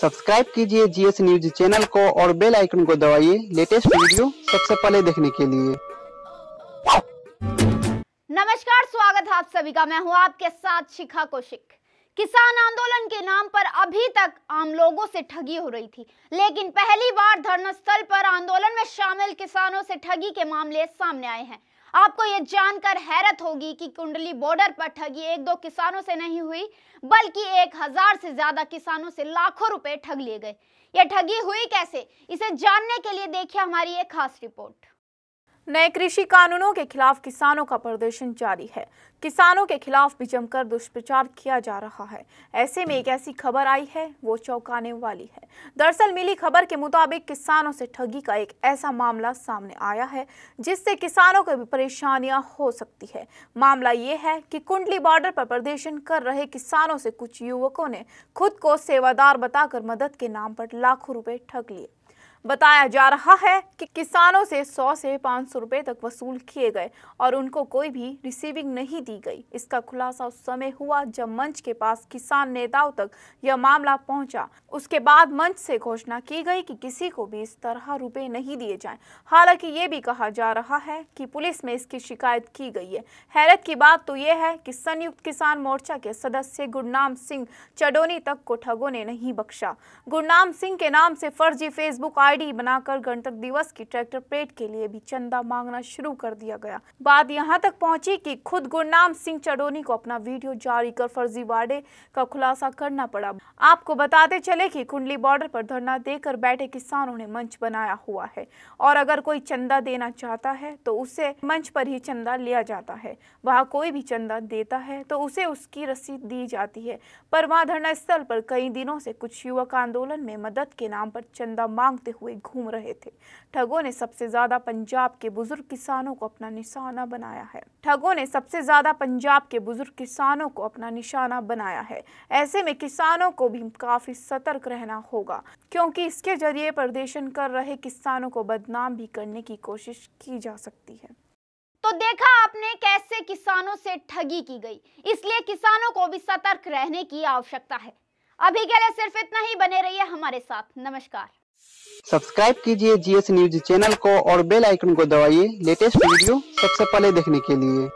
subscribe कीजिए GS news channel को और बेल आइकन को दबाइए लेटेस्ट वीडियो सबसे पहले देखने के लिए नमस्कार स्वागत है आप सभी का मैं हूं आपके साथ शिखा कौशिक किसान आंदोलन के नाम पर अभी तक आम लोगों से ठगी हो रही थी लेकिन पहली बार धरना स्थल पर आंदोलन में शामिल किसानों से ठगी के मामले सामने आए हैं आपको ये जानकर हैरत होगी कि कुंडली बॉर्डर पर ठगी एक दो किसानों से नहीं हुई बल्कि एक हजार से ज्यादा किसानों से लाखों रुपए ठग लिए गए ये ठगी हुई कैसे इसे जानने के लिए देखिए हमारी एक खास रिपोर्ट नए कृषि कानूनों के खिलाफ किसानों का प्रदर्शन जारी है किसानों के खिलाफ भी जमकर दुष्प्रचार किया जा रहा है ऐसे में एक ऐसी खबर आई है वो चौंकाने वाली है दरअसल मिली खबर के मुताबिक किसानों से ठगी का एक ऐसा मामला सामने आया है जिससे किसानों को भी परेशानियां हो सकती है मामला ये है कि कुंडली बॉर्डर पर प्रदर्शन कर रहे किसानों से कुछ युवकों ने खुद को सेवादार बताकर मदद के नाम पर लाखों रुपए ठग लिए बताया जा रहा है कि किसानों से 100 से 500 रुपए तक वसूल किए गए और उनको कोई भी रिसीविंग नहीं दी गई इसका खुलासा उस समय हुआ जब मंच के पास किसान नेताओं तक यह मामला पहुंचा उसके बाद मंच से घोषणा की गई कि किसी को भी इस तरह रुपए नहीं दिए जाएं हालांकि ये भी कहा जा रहा है कि पुलिस में इसकी शिकायत की गई है हैरत की बात तो यह है कि संयुक्त किसान मोर्चा के सदस्य गुरनाम सिंह चडोनी तक को ठगों ने नहीं बख्शा गुरनाम सिंह के नाम से फर्जी फेसबुक आई आईडी बनाकर गणतंत्र दिवस की ट्रैक्टर परेड के लिए भी चंदा मांगना शुरू कर दिया गया बात यहाँ तक पहुंची कि खुद गुरनाम सिंह चडोनी को अपना वीडियो जारी कर फर्जीवाड़े का खुलासा करना पड़ा आपको बताते चले कि कुंडली बॉर्डर पर धरना देकर बैठे किसानों ने मंच बनाया हुआ है और अगर कोई चंदा देना चाहता है तो उसे मंच पर ही चंदा लिया जाता है वहाँ कोई भी चंदा देता है तो उसे उसकी रसीद दी जाती है पर वहाँ धरना स्थल पर कई दिनों से कुछ युवक आंदोलन में मदद के नाम पर चंदा मांगते हुए हुए घूम रहे थे ठगों ने सबसे ज्यादा पंजाब के बुजुर्ग किसानों को अपना निशाना बनाया है ठगों ने सबसे ज्यादा पंजाब के बुजुर्ग किसानों को अपना निशाना बनाया है ऐसे में किसानों को भी काफी सतर्क रहना होगा क्योंकि इसके जरिए प्रदर्शन कर रहे किसानों को बदनाम भी करने की कोशिश की जा सकती है तो देखा आपने कैसे किसानों से ठगी की गई इसलिए किसानों को भी सतर्क रहने की आवश्यकता है अभी के लिए सिर्फ इतना ही बने रहिए हमारे साथ नमस्कार सब्सक्राइब कीजिए जीएस न्यूज चैनल को और बेल आइकन को दबाइए लेटेस्ट वीडियो सबसे पहले देखने के लिए